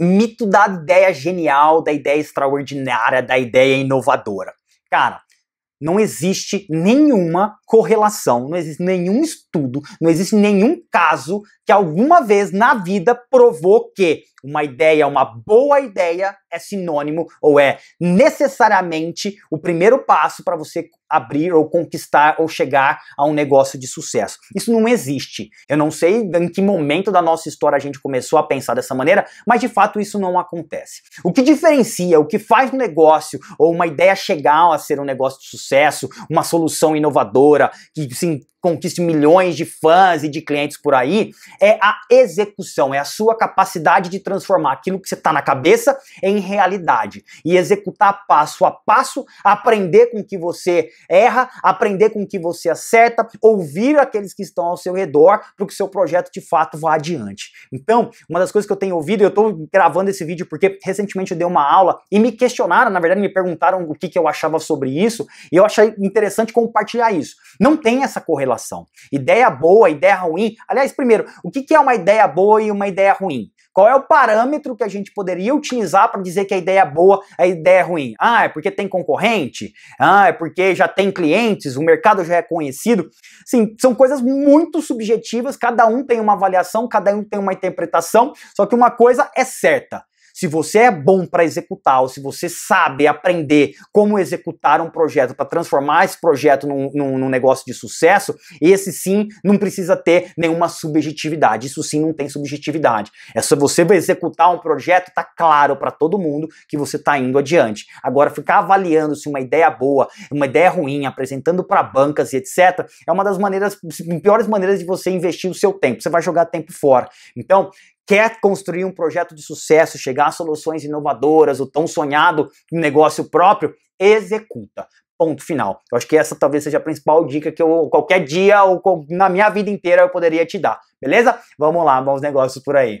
mito da ideia genial, da ideia extraordinária, da ideia inovadora. Cara, não existe nenhuma correlação, não existe nenhum estudo, não existe nenhum caso que alguma vez na vida provou que uma ideia, é uma boa ideia, é sinônimo ou é necessariamente o primeiro passo para você abrir ou conquistar ou chegar a um negócio de sucesso. Isso não existe. Eu não sei em que momento da nossa história a gente começou a pensar dessa maneira, mas de fato isso não acontece. O que diferencia, o que faz um negócio ou uma ideia chegar a ser um negócio de sucesso, uma solução inovadora que se conquiste milhões de fãs e de clientes por aí, é a execução, é a sua capacidade de transformar aquilo que você está na cabeça em realidade e executar passo a passo, aprender com o que você erra, aprender com o que você acerta, ouvir aqueles que estão ao seu redor para que o seu projeto de fato vá adiante. Então, uma das coisas que eu tenho ouvido, eu estou gravando esse vídeo porque recentemente eu dei uma aula e me questionaram, na verdade me perguntaram o que, que eu achava sobre isso e eu achei interessante compartilhar isso. Não tem essa correlação Ideia boa, ideia ruim. Aliás, primeiro, o que é uma ideia boa e uma ideia ruim? Qual é o parâmetro que a gente poderia utilizar para dizer que a ideia é boa, a ideia é ruim? Ah, é porque tem concorrente? Ah, é porque já tem clientes, o mercado já é conhecido? Sim, são coisas muito subjetivas, cada um tem uma avaliação, cada um tem uma interpretação, só que uma coisa é certa. Se você é bom para executar, ou se você sabe aprender como executar um projeto para transformar esse projeto num, num, num, negócio de sucesso, esse sim não precisa ter nenhuma subjetividade. Isso sim não tem subjetividade. É só você executar um projeto, tá claro para todo mundo que você está indo adiante. Agora, ficar avaliando se uma ideia boa, uma ideia ruim, apresentando para bancas e etc., é uma das maneiras, piores maneiras de você investir o seu tempo. Você vai jogar tempo fora. Então, quer construir um projeto de sucesso, chegar a soluções inovadoras, o tão sonhado negócio próprio, executa. Ponto final. Eu acho que essa talvez seja a principal dica que eu, qualquer dia, ou na minha vida inteira, eu poderia te dar. Beleza? Vamos lá, bons negócios por aí.